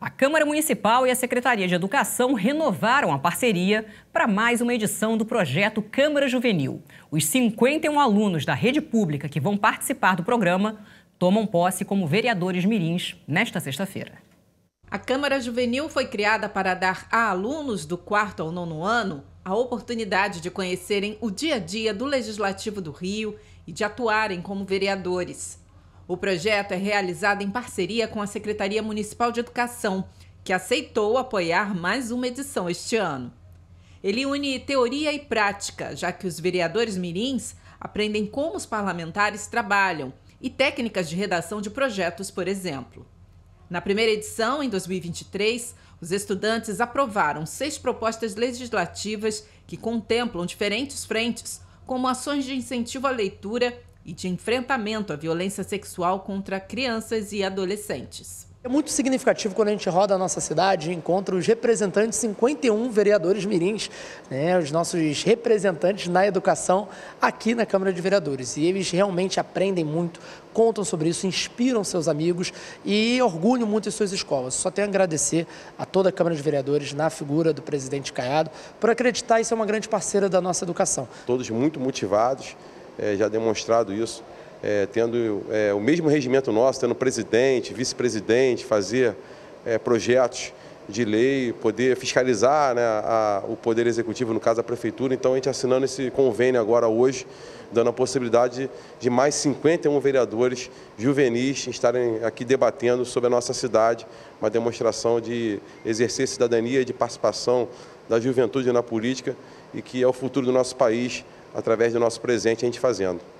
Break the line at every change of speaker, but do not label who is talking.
A Câmara Municipal e a Secretaria de Educação renovaram a parceria para mais uma edição do projeto Câmara Juvenil. Os 51 alunos da rede pública que vão participar do programa tomam posse como vereadores mirins nesta sexta-feira.
A Câmara Juvenil foi criada para dar a alunos do quarto ao nono ano a oportunidade de conhecerem o dia a dia do Legislativo do Rio e de atuarem como vereadores. O projeto é realizado em parceria com a Secretaria Municipal de Educação, que aceitou apoiar mais uma edição este ano. Ele une teoria e prática, já que os vereadores mirins aprendem como os parlamentares trabalham e técnicas de redação de projetos, por exemplo. Na primeira edição, em 2023, os estudantes aprovaram seis propostas legislativas que contemplam diferentes frentes, como ações de incentivo à leitura e de enfrentamento à violência sexual contra crianças e adolescentes.
É muito significativo quando a gente roda a nossa cidade e encontra os representantes, 51 vereadores mirins, né, os nossos representantes na educação aqui na Câmara de Vereadores. E eles realmente aprendem muito, contam sobre isso, inspiram seus amigos e orgulham muito as suas escolas. Só tenho a agradecer a toda a Câmara de Vereadores, na figura do presidente Caiado, por acreditar e ser é uma grande parceira da nossa educação.
Todos muito motivados é, já demonstrado isso, é, tendo é, o mesmo regimento nosso, tendo presidente, vice-presidente, fazer é, projetos de lei, poder fiscalizar né, a, o Poder Executivo, no caso a Prefeitura. Então, a gente assinando esse convênio agora hoje, dando a possibilidade de mais 51 vereadores juvenis estarem aqui debatendo sobre a nossa cidade, uma demonstração de exercer cidadania e de participação da juventude na política e que é o futuro do nosso país, através do nosso presente, a gente fazendo.